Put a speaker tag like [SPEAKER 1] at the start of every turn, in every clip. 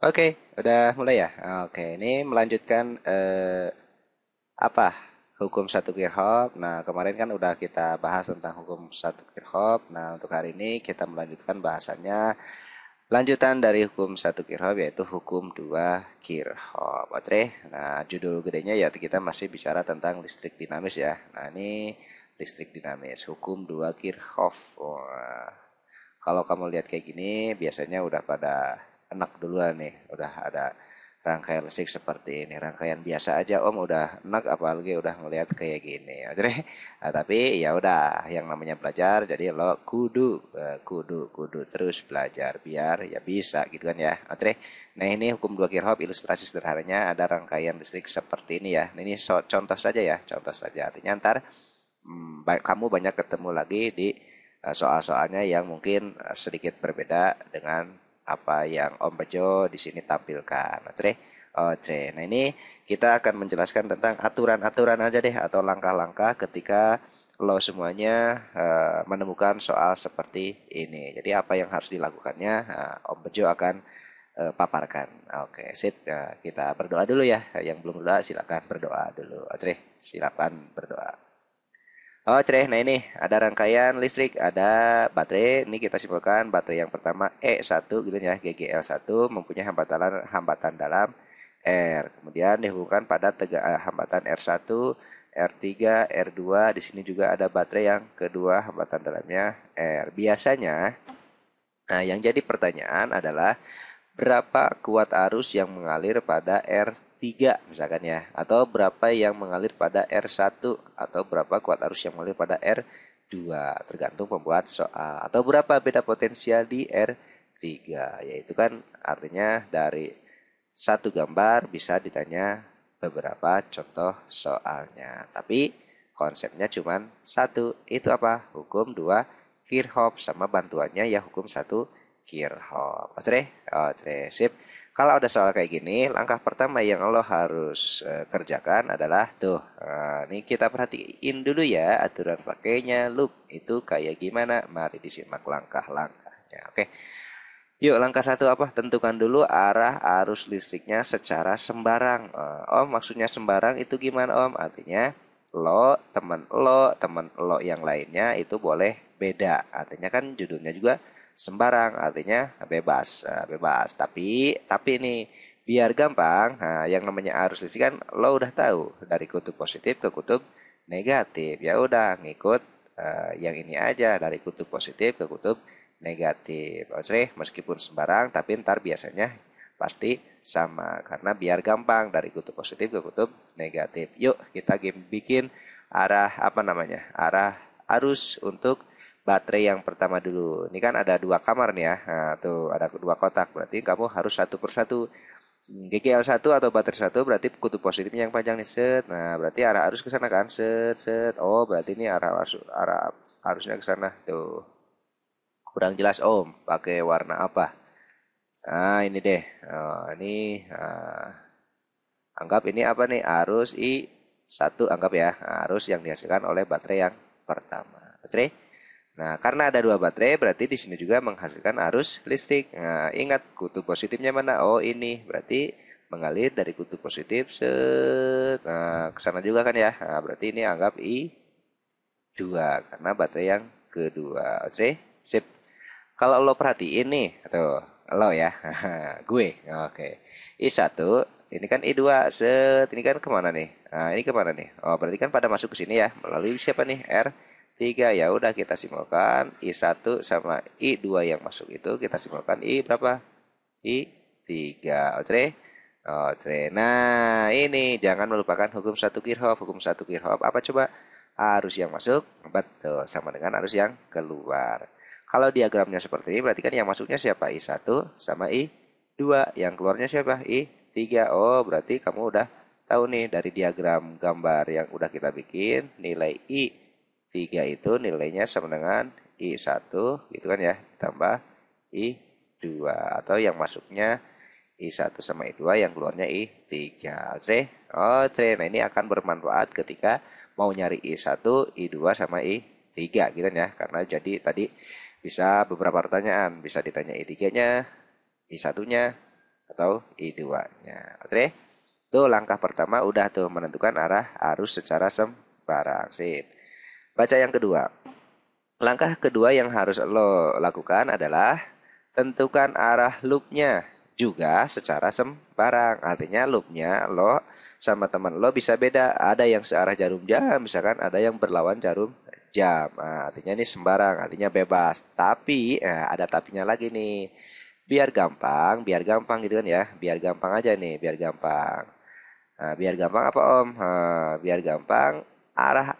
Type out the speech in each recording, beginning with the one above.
[SPEAKER 1] Oke, okay, udah mulai ya. Oke, okay, ini melanjutkan eh, apa hukum satu kirhop. Nah, kemarin kan udah kita bahas tentang hukum satu kirhop. Nah, untuk hari ini kita melanjutkan bahasannya lanjutan dari hukum satu kirhop yaitu hukum dua kirhop. Oke, nah judul gedenya ya kita masih bicara tentang listrik dinamis ya. Nah, ini listrik dinamis hukum dua kirhop. Kalau kamu lihat kayak gini, biasanya udah pada enak duluan nih udah ada rangkaian listrik seperti ini rangkaian biasa aja om udah enak apalagi udah ngelihat kayak gini ya nah, tapi ya udah yang namanya belajar jadi lo kudu eh, kudu kudu terus belajar biar ya bisa gitu kan ya oke nah ini hukum dua kirhop ilustrasi sederhananya ada rangkaian listrik seperti ini ya nah, ini so, contoh saja ya contoh saja artinya ntar hmm, kamu banyak ketemu lagi di eh, soal-soalnya yang mungkin eh, sedikit berbeda dengan apa yang Om Bejo di sini tampilkan. Oke. Oke. Oh, nah, ini kita akan menjelaskan tentang aturan-aturan aja deh atau langkah-langkah ketika lo semuanya uh, menemukan soal seperti ini. Jadi apa yang harus dilakukannya uh, Om Bejo akan uh, paparkan. Oke, sip. Uh, kita berdoa dulu ya. Yang belum berdoa silakan berdoa dulu. Oke, silakan berdoa. Oh cereh, nah ini ada rangkaian listrik, ada baterai. Ini kita simpulkan baterai yang pertama E1 gitu ya, GGL1 mempunyai hambatan hambatan dalam R. Kemudian dihubungkan pada tega, eh, hambatan R1, R3, R2. Di sini juga ada baterai yang kedua hambatan dalamnya R. Biasanya, nah yang jadi pertanyaan adalah berapa kuat arus yang mengalir pada R3 misalkan ya atau berapa yang mengalir pada R1 atau berapa kuat arus yang mengalir pada R2 tergantung pembuat soal atau berapa beda potensial di R3 yaitu kan artinya dari satu gambar bisa ditanya beberapa contoh soalnya tapi konsepnya cuman satu itu apa hukum dua Kirchhoff sama bantuannya ya hukum satu kirhop. Oke, oke, sip. Kalau ada soal kayak gini, langkah pertama yang lo harus uh, kerjakan adalah tuh, uh, nih kita perhatiin dulu ya aturan pakainya, look itu kayak gimana. Mari disimak langkah-langkahnya. Oke. Yuk, langkah satu apa? Tentukan dulu arah arus listriknya secara sembarang. Uh, om, maksudnya sembarang itu gimana, Om? Artinya lo, teman lo, teman lo yang lainnya itu boleh beda. Artinya kan judulnya juga sembarang artinya bebas eh, bebas tapi tapi ini biar gampang nah, yang namanya arus listrik kan lo udah tahu dari kutub positif ke kutub negatif ya udah ngikut uh, yang ini aja dari kutub positif ke kutub negatif oke meskipun sembarang tapi ntar biasanya pasti sama karena biar gampang dari kutub positif ke kutub negatif yuk kita game bikin arah apa namanya arah arus untuk baterai yang pertama dulu. Ini kan ada dua kamar nih ya. Nah, tuh ada dua kotak. Berarti kamu harus satu persatu. GGL1 atau baterai satu berarti kutub positifnya yang panjang nih set. Nah, berarti arah arus ke sana kan set set. Oh, berarti ini arah arus arah arusnya ke sana tuh. Kurang jelas Om, pakai warna apa? Nah, ini deh. Oh, ini uh, anggap ini apa nih? Arus I1 anggap ya. Arus yang dihasilkan oleh baterai yang pertama. Baterai Nah, karena ada dua baterai, berarti di sini juga menghasilkan arus listrik. Nah, ingat kutub positifnya mana? Oh, ini. Berarti mengalir dari kutub positif set nah, ke juga kan ya. Nah, berarti ini anggap i dua karena baterai yang kedua. Oke, sip. Kalau lo perhatiin nih, atau lo ya, gue. Oke. I1 ini kan I2 set ini kan kemana nih? Nah, ini kemana nih? Oh, berarti kan pada masuk ke sini ya melalui siapa nih? R 3 ya udah kita simpulkan I1 sama I2 yang masuk itu kita simpulkan I berapa? I3. Oke. Oke. Nah, ini jangan melupakan hukum satu Kirchhoff, Hukum satu Kirchhoff apa coba? Arus yang masuk betul sama dengan arus yang keluar. Kalau diagramnya seperti ini berarti kan yang masuknya siapa? I1 sama I2. Yang keluarnya siapa? I3. Oh, berarti kamu udah tahu nih dari diagram gambar yang udah kita bikin nilai I 3 itu nilainya sama dengan I1 gitu kan ya tambah I2 atau yang masuknya I1 sama I2 yang keluarnya I3 oke oke nah ini akan bermanfaat ketika mau nyari I1 I2 sama I3 gitu kan ya karena jadi tadi bisa beberapa pertanyaan bisa ditanya I3 nya I1 nya atau I2 nya oke tuh langkah pertama udah tuh menentukan arah arus secara sembarang sip Baca yang kedua. Langkah kedua yang harus lo lakukan adalah tentukan arah loopnya juga secara sembarang. Artinya loopnya lo sama teman lo bisa beda. Ada yang searah jarum jam, misalkan ada yang berlawan jarum jam. Nah, artinya ini sembarang, artinya bebas. Tapi nah, ada tapinya lagi nih. Biar gampang, biar gampang gitu kan ya. Biar gampang aja nih, biar gampang. Nah, biar gampang apa om? Nah, biar gampang arah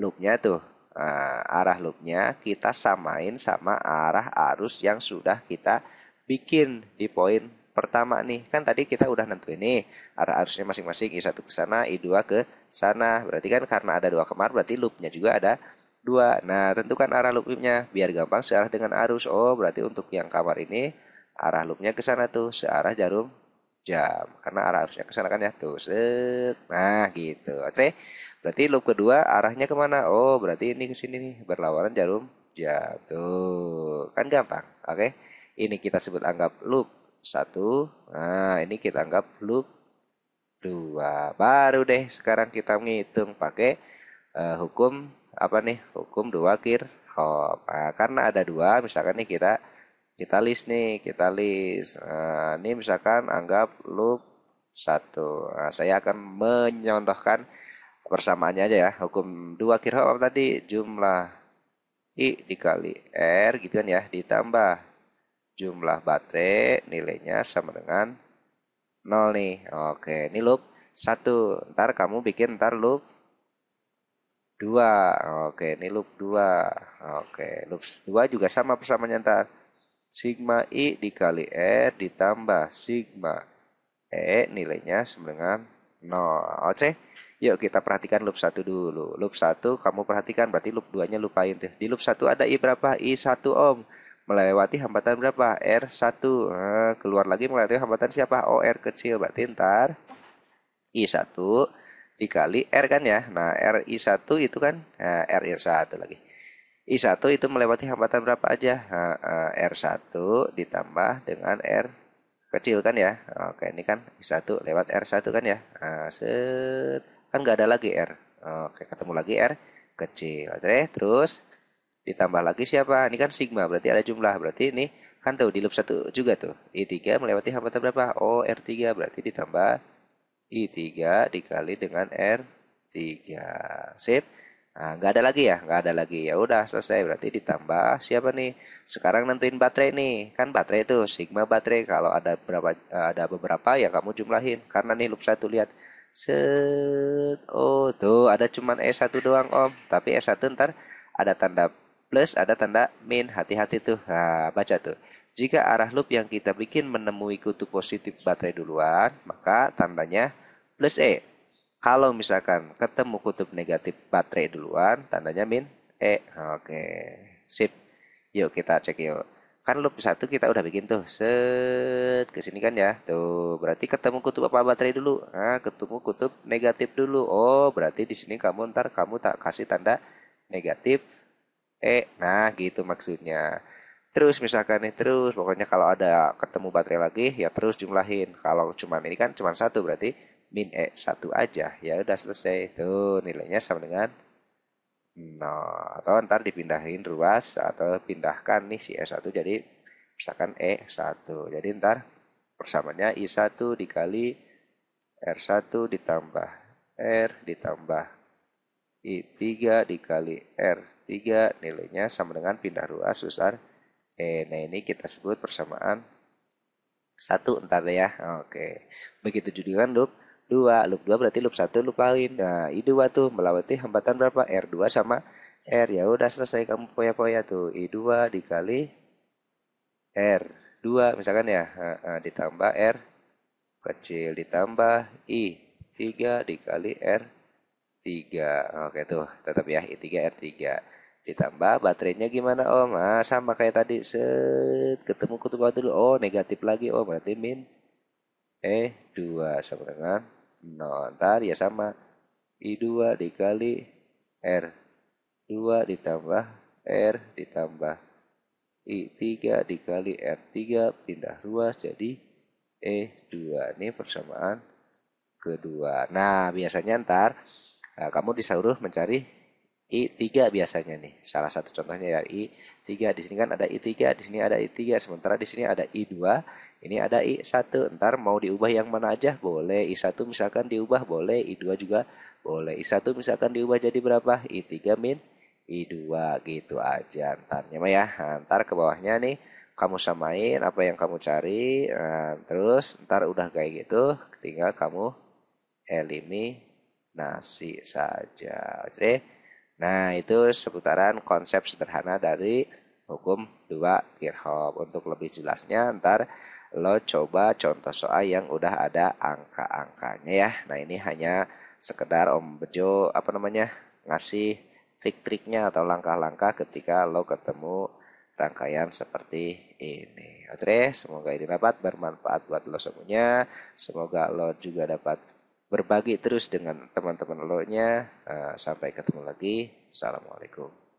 [SPEAKER 1] loopnya tuh nah, arah loopnya kita samain sama arah arus yang sudah kita bikin di poin pertama nih kan tadi kita udah nentuin nih arah arusnya masing-masing i1 ke sana i2 ke sana berarti kan karena ada dua kemar berarti loopnya juga ada dua nah tentukan arah loopnya biar gampang searah dengan arus oh berarti untuk yang kamar ini arah loopnya ke sana tuh searah jarum jam karena arah arusnya ke sana kan ya tuh set nah gitu oke berarti loop kedua arahnya kemana oh berarti ini ke sini nih berlawanan jarum jam tuh kan gampang oke ini kita sebut anggap loop satu nah ini kita anggap loop dua baru deh sekarang kita menghitung pakai uh, hukum apa nih hukum dua kirhop nah, karena ada dua misalkan nih kita kita list nih, kita list. Nah, ini misalkan anggap loop satu Nah, saya akan menyontohkan persamaannya aja ya. Hukum dua kira apa tadi? Jumlah I dikali R gitu kan ya, ditambah jumlah baterai nilainya sama dengan 0 nih. Oke, ini loop satu Ntar kamu bikin ntar loop dua Oke, ini loop dua Oke, loop dua juga sama persamaannya ntar Sigma I dikali R ditambah sigma E nilainya sama dengan 0. Oke, yuk kita perhatikan loop 1 dulu. Loop 1 kamu perhatikan berarti loop 2-nya lupain tuh. Di loop 1 ada I berapa? I 1 ohm. Melewati hambatan berapa? R1. Nah, keluar lagi melewati hambatan siapa? Oh, r kecil. Berarti ntar I1 dikali R kan ya. Nah, RI1 itu kan nah, RI1 lagi I1 itu melewati hambatan berapa aja? R1 ditambah dengan R kecil kan ya. Oke, ini kan I1 lewat R1 kan ya. Nah, set. Kan nggak ada lagi R. Oke, ketemu lagi R kecil. Oke, terus ditambah lagi siapa? Ini kan sigma, berarti ada jumlah. Berarti ini kan tuh di loop 1 juga tuh. I3 melewati hambatan berapa? Oh, R3 berarti ditambah I3 dikali dengan R3. Sip. Nah, nggak ada lagi ya, nggak ada lagi. Ya udah selesai. Berarti ditambah siapa nih? Sekarang nentuin baterai nih. Kan baterai itu sigma baterai. Kalau ada berapa eh, ada beberapa ya kamu jumlahin. Karena nih loop satu lihat. Set. Oh, tuh ada cuman e 1 doang, Om. Tapi e 1 ntar ada tanda plus, ada tanda min. Hati-hati tuh. Nah, baca tuh. Jika arah loop yang kita bikin menemui kutu positif baterai duluan, maka tandanya plus E. Kalau misalkan ketemu kutub negatif baterai duluan, tandanya min E. Oke, sip. Yuk kita cek yuk. Kan loop 1 kita udah bikin tuh. Set ke sini kan ya. Tuh, berarti ketemu kutub apa baterai dulu? Nah, ketemu kutub negatif dulu. Oh, berarti di sini kamu ntar kamu tak kasih tanda negatif E. Nah, gitu maksudnya terus misalkan nih terus pokoknya kalau ada ketemu baterai lagi ya terus jumlahin kalau cuman ini kan cuman satu berarti min E satu aja. Ya udah selesai. Tuh nilainya sama dengan nol Atau ntar dipindahin ruas atau pindahkan nih si e satu jadi misalkan e satu Jadi ntar persamaannya I1 dikali R1 ditambah R ditambah I3 dikali R3 nilainya sama dengan pindah ruas besar E. Nah ini kita sebut persamaan satu ntar ya. Oke. Begitu juga kan, Dok. 2. Loop 2 berarti loop 1 loop lain. Nah, I2 tuh melewati hambatan berapa? R2 sama R. Ya udah selesai kamu poya-poya tuh. I2 dikali R2 misalkan ya. ditambah R kecil ditambah I 3 dikali R 3. Oke tuh, tetap ya I3 R3. Ditambah baterainya gimana Om? Nah, sama kayak tadi. Set, ketemu kutub dulu. Oh, negatif lagi. Oh, berarti min eh dua sama dengan 0. Ntar ya sama. I2 dikali R. 2 ditambah R ditambah I3 dikali R3 pindah ruas jadi E2. Ini persamaan kedua. Nah, biasanya ntar nah, kamu disuruh mencari I3 biasanya nih. Salah satu contohnya ya I3. Di sini kan ada I3, di sini ada I3, sementara di sini ada I2, ini ada I1. Ntar mau diubah yang mana aja boleh. I1 misalkan diubah boleh, I2 juga boleh. I1 misalkan diubah jadi berapa? I3 min I2 gitu aja antarnya mah ya. Nah, ntar ke bawahnya nih kamu samain apa yang kamu cari nah, terus ntar udah kayak gitu tinggal kamu eliminasi saja oke Okay. Nah, itu seputaran konsep sederhana dari hukum dua Kirchhoff Untuk lebih jelasnya ntar lo coba contoh soal yang udah ada angka-angkanya ya. Nah, ini hanya sekedar Om Bejo apa namanya? ngasih trik-triknya atau langkah-langkah ketika lo ketemu rangkaian seperti ini. Oke, semoga ini dapat bermanfaat buat lo semuanya. Semoga lo juga dapat berbagi terus dengan teman-teman lo nya. Eh, sampai ketemu lagi. Assalamualaikum.